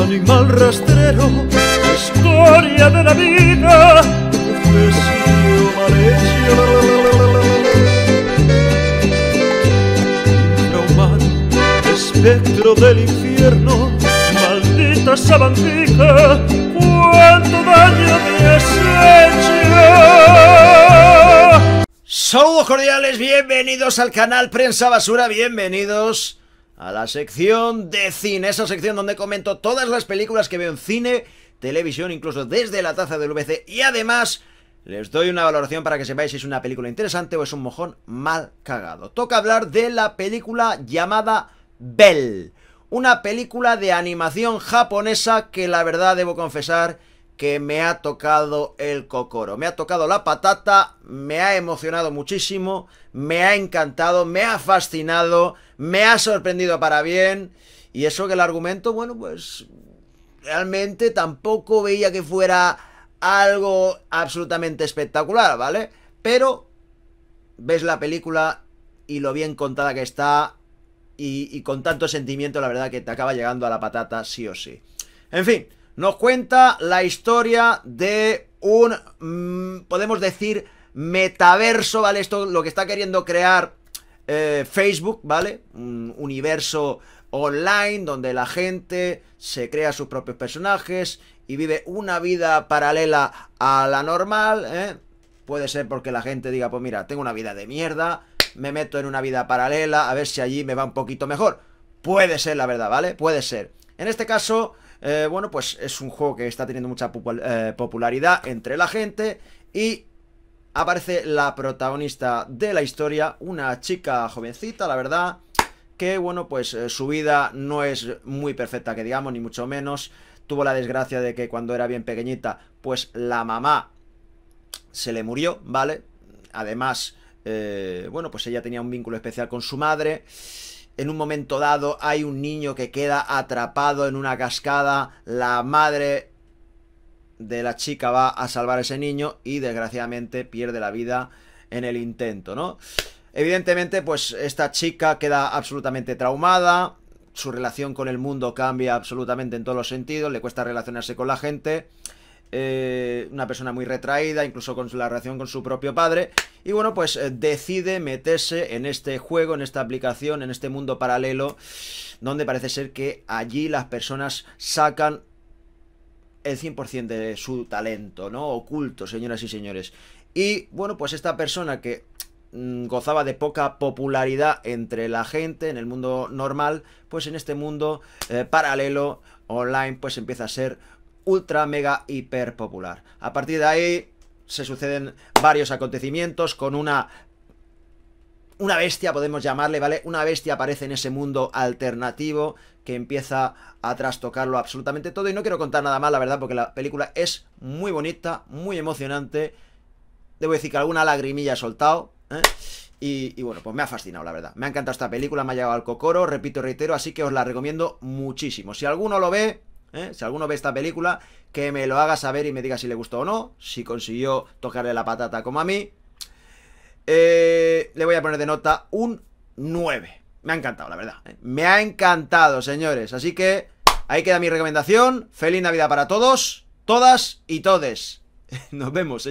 animal rastrero, escoria de la vida, espectro del infierno, maldita sabandija, cuánto daño me has hecho. Saludos cordiales, bienvenidos al canal Prensa Basura, bienvenidos a la sección de cine, esa sección donde comento todas las películas que veo en cine, televisión, incluso desde la taza del VC y además... Les doy una valoración para que sepáis si es una película interesante o es un mojón mal cagado. Toca hablar de la película llamada Bell, una película de animación japonesa que la verdad debo confesar que me ha tocado el cocoro. Me ha tocado la patata, me ha emocionado muchísimo, me ha encantado, me ha fascinado, me ha sorprendido para bien. Y eso que el argumento, bueno, pues realmente tampoco veía que fuera algo absolutamente espectacular, ¿vale? Pero ves la película y lo bien contada que está y, y con tanto sentimiento, la verdad que te acaba llegando a la patata sí o sí. En fin nos cuenta la historia de un, mm, podemos decir, metaverso, ¿vale? Esto lo que está queriendo crear eh, Facebook, ¿vale? Un universo online donde la gente se crea sus propios personajes y vive una vida paralela a la normal, ¿eh? Puede ser porque la gente diga, pues mira, tengo una vida de mierda, me meto en una vida paralela, a ver si allí me va un poquito mejor. Puede ser la verdad, ¿vale? Puede ser. En este caso, eh, bueno, pues es un juego que está teniendo mucha eh, popularidad entre la gente y aparece la protagonista de la historia, una chica jovencita, la verdad, que bueno, pues eh, su vida no es muy perfecta, que digamos, ni mucho menos. Tuvo la desgracia de que cuando era bien pequeñita, pues la mamá se le murió, ¿vale? Además, bueno, pues ella tenía un vínculo especial con su madre en un momento dado hay un niño que queda atrapado en una cascada, la madre de la chica va a salvar a ese niño y desgraciadamente pierde la vida en el intento, ¿no? Evidentemente, pues esta chica queda absolutamente traumada, su relación con el mundo cambia absolutamente en todos los sentidos, le cuesta relacionarse con la gente eh, una persona muy retraída, incluso con la relación con su propio padre. Y bueno, pues eh, decide meterse en este juego, en esta aplicación, en este mundo paralelo, donde parece ser que allí las personas sacan el 100% de su talento, ¿no? Oculto, señoras y señores. Y bueno, pues esta persona que mm, gozaba de poca popularidad entre la gente en el mundo normal, pues en este mundo eh, paralelo online, pues empieza a ser ultra, mega, hiper popular. A partir de ahí se suceden varios acontecimientos con una una bestia, podemos llamarle, ¿vale? Una bestia aparece en ese mundo alternativo que empieza a trastocarlo absolutamente todo. Y no quiero contar nada más, la verdad, porque la película es muy bonita, muy emocionante. Debo decir que alguna lagrimilla he soltado. ¿eh? Y, y, bueno, pues me ha fascinado, la verdad. Me ha encantado esta película, me ha llegado al cocoro, repito, reitero, así que os la recomiendo muchísimo. Si alguno lo ve, ¿eh? Si alguno ve esta película, que me lo haga saber y me diga si le gustó o no, si consiguió tocarle la patata como a mí. Eh, le voy a poner de nota un 9. Me ha encantado, la verdad. ¿eh? Me ha encantado, señores. Así que ahí queda mi recomendación. Feliz Navidad para todos, todas y todes. Nos vemos, señores.